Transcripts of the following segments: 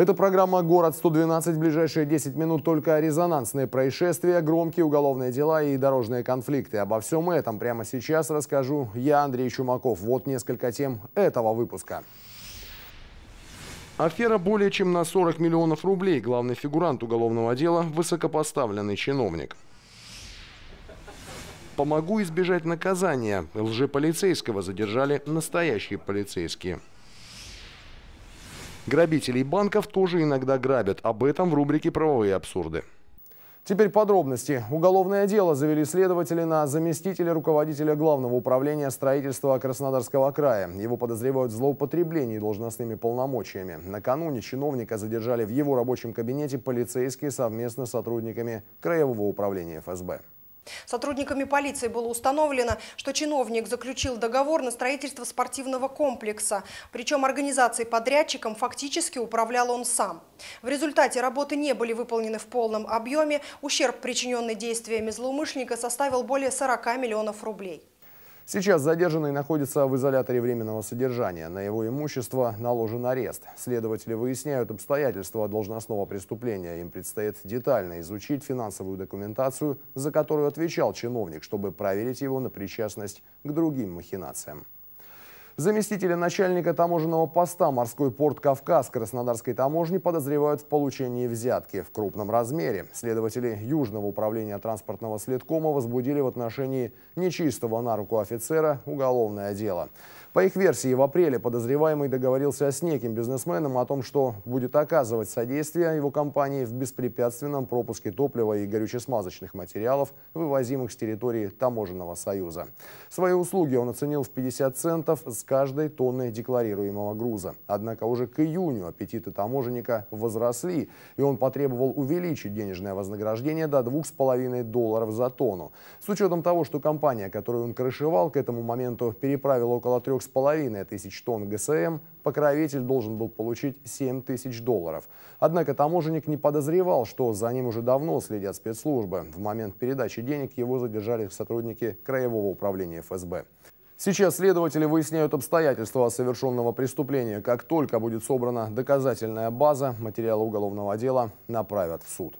Это программа «Город-112». ближайшие 10 минут только резонансные происшествия, громкие уголовные дела и дорожные конфликты. Обо всем этом прямо сейчас расскажу я, Андрей Чумаков. Вот несколько тем этого выпуска. Афера более чем на 40 миллионов рублей. Главный фигурант уголовного дела – высокопоставленный чиновник. Помогу избежать наказания. Лжеполицейского задержали настоящие полицейские. Грабителей банков тоже иногда грабят. Об этом в рубрике «Правовые абсурды». Теперь подробности. Уголовное дело завели следователи на заместителя руководителя Главного управления строительства Краснодарского края. Его подозревают в злоупотреблении должностными полномочиями. Накануне чиновника задержали в его рабочем кабинете полицейские совместно с сотрудниками Краевого управления ФСБ. Сотрудниками полиции было установлено, что чиновник заключил договор на строительство спортивного комплекса. Причем организацией подрядчиком фактически управлял он сам. В результате работы не были выполнены в полном объеме. Ущерб, причиненный действиями злоумышленника, составил более 40 миллионов рублей. Сейчас задержанный находится в изоляторе временного содержания. На его имущество наложен арест. Следователи выясняют обстоятельства должностного преступления. Им предстоит детально изучить финансовую документацию, за которую отвечал чиновник, чтобы проверить его на причастность к другим махинациям. Заместителя начальника таможенного поста «Морской порт Кавказ» Краснодарской таможни подозревают в получении взятки в крупном размере. Следователи Южного управления транспортного следкома возбудили в отношении нечистого на руку офицера уголовное дело. По их версии, в апреле подозреваемый договорился с неким бизнесменом о том, что будет оказывать содействие его компании в беспрепятственном пропуске топлива и горючесмазочных материалов, вывозимых с территории Таможенного союза. Свои услуги он оценил в 50 центов с каждой тонны декларируемого груза. Однако уже к июню аппетиты таможенника возросли, и он потребовал увеличить денежное вознаграждение до 2,5 долларов за тонну. С учетом того, что компания, которую он крышевал, к этому моменту переправила около 3 3,5 тысяч тонн ГСМ, покровитель должен был получить 7 тысяч долларов. Однако таможенник не подозревал, что за ним уже давно следят спецслужбы. В момент передачи денег его задержали сотрудники Краевого управления ФСБ. Сейчас следователи выясняют обстоятельства совершенного преступления. Как только будет собрана доказательная база, материалы уголовного дела направят в суд.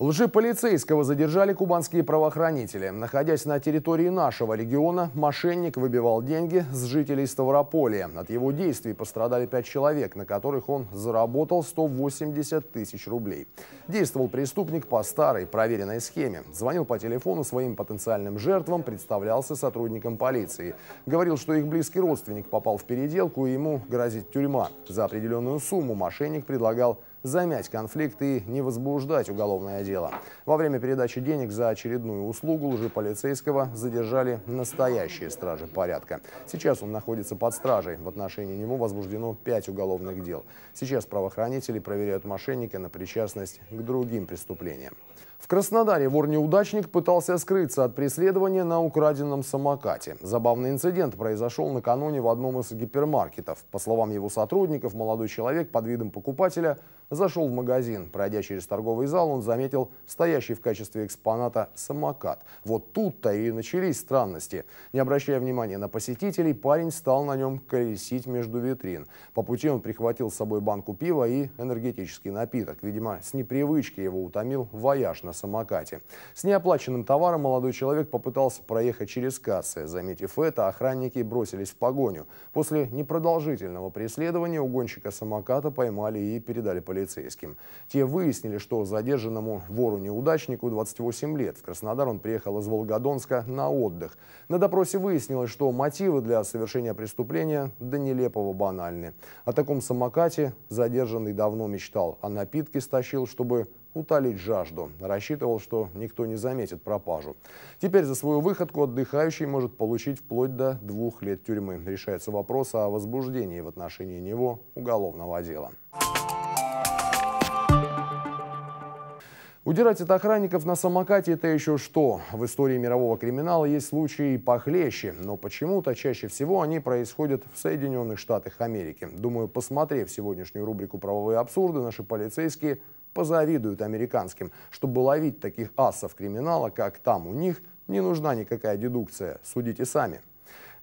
Лжеполицейского задержали кубанские правоохранители. Находясь на территории нашего региона, мошенник выбивал деньги с жителей Ставрополя. От его действий пострадали пять человек, на которых он заработал 180 тысяч рублей. Действовал преступник по старой проверенной схеме. Звонил по телефону своим потенциальным жертвам, представлялся сотрудником полиции. Говорил, что их близкий родственник попал в переделку и ему грозит тюрьма. За определенную сумму мошенник предлагал замять конфликт и не возбуждать уголовное дело. Во время передачи денег за очередную услугу лжеполицейского задержали настоящие стражи порядка. Сейчас он находится под стражей. В отношении него возбуждено 5 уголовных дел. Сейчас правоохранители проверяют мошенника на причастность к другим преступлениям. В Краснодаре вор-неудачник пытался скрыться от преследования на украденном самокате. Забавный инцидент произошел накануне в одном из гипермаркетов. По словам его сотрудников, молодой человек под видом покупателя – Зашел в магазин. Пройдя через торговый зал, он заметил стоящий в качестве экспоната самокат. Вот тут-то и начались странности. Не обращая внимания на посетителей, парень стал на нем колесить между витрин. По пути он прихватил с собой банку пива и энергетический напиток. Видимо, с непривычки его утомил вояж на самокате. С неоплаченным товаром молодой человек попытался проехать через кассы. Заметив это, охранники бросились в погоню. После непродолжительного преследования угонщика самоката поймали и передали полицию полицейским. Те выяснили, что задержанному вору-неудачнику 28 лет. В Краснодар он приехал из Волгодонска на отдых. На допросе выяснилось, что мотивы для совершения преступления до нелепого банальны. О таком самокате задержанный давно мечтал, а напитки стащил, чтобы утолить жажду. Рассчитывал, что никто не заметит пропажу. Теперь за свою выходку отдыхающий может получить вплоть до двух лет тюрьмы. Решается вопрос о возбуждении в отношении него уголовного дела. Удирать от охранников на самокате – это еще что. В истории мирового криминала есть случаи похлеще, но почему-то чаще всего они происходят в Соединенных Штатах Америки. Думаю, посмотрев сегодняшнюю рубрику «Правовые абсурды», наши полицейские позавидуют американским. Чтобы ловить таких асов криминала, как там у них, не нужна никакая дедукция. Судите сами.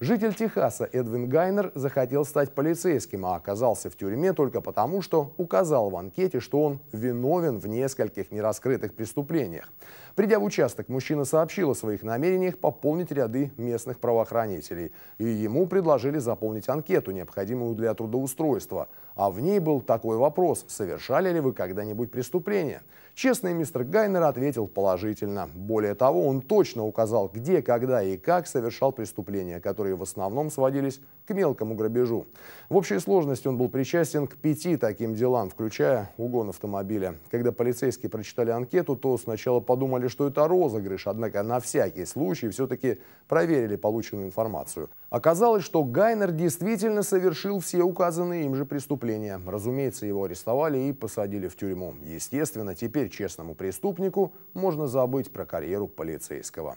Житель Техаса Эдвин Гайнер захотел стать полицейским, а оказался в тюрьме только потому, что указал в анкете, что он виновен в нескольких нераскрытых преступлениях. Придя в участок, мужчина сообщил о своих намерениях пополнить ряды местных правоохранителей. И ему предложили заполнить анкету, необходимую для трудоустройства. А в ней был такой вопрос, совершали ли вы когда-нибудь преступление? Честный мистер Гайнер ответил положительно. Более того, он точно указал, где, когда и как совершал преступление, которое которые в основном сводились к мелкому грабежу. В общей сложности он был причастен к пяти таким делам, включая угон автомобиля. Когда полицейские прочитали анкету, то сначала подумали, что это розыгрыш, однако на всякий случай все-таки проверили полученную информацию. Оказалось, что Гайнер действительно совершил все указанные им же преступления. Разумеется, его арестовали и посадили в тюрьму. Естественно, теперь честному преступнику можно забыть про карьеру полицейского.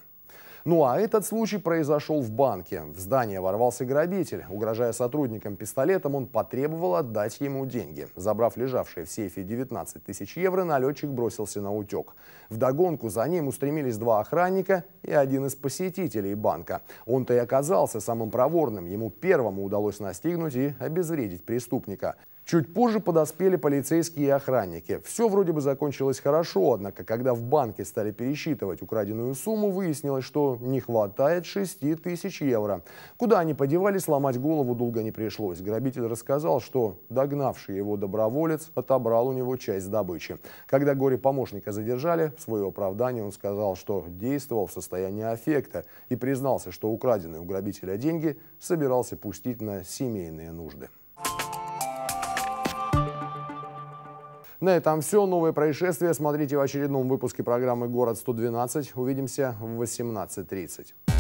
Ну а этот случай произошел в банке. В здание ворвался грабитель. Угрожая сотрудникам пистолетом, он потребовал отдать ему деньги. Забрав лежавшие в сейфе 19 тысяч евро, налетчик бросился на утек. догонку за ним устремились два охранника и один из посетителей банка. Он-то и оказался самым проворным. Ему первому удалось настигнуть и обезвредить преступника. Чуть позже подоспели полицейские и охранники. Все вроде бы закончилось хорошо, однако, когда в банке стали пересчитывать украденную сумму, выяснилось, что не хватает 6 тысяч евро. Куда они подевались, ломать голову долго не пришлось. Грабитель рассказал, что догнавший его доброволец отобрал у него часть добычи. Когда горе-помощника задержали, в свое оправдание он сказал, что действовал в состоянии аффекта и признался, что украденные у грабителя деньги собирался пустить на семейные нужды. На этом все. Новые происшествия смотрите в очередном выпуске программы «Город 112». Увидимся в 18.30.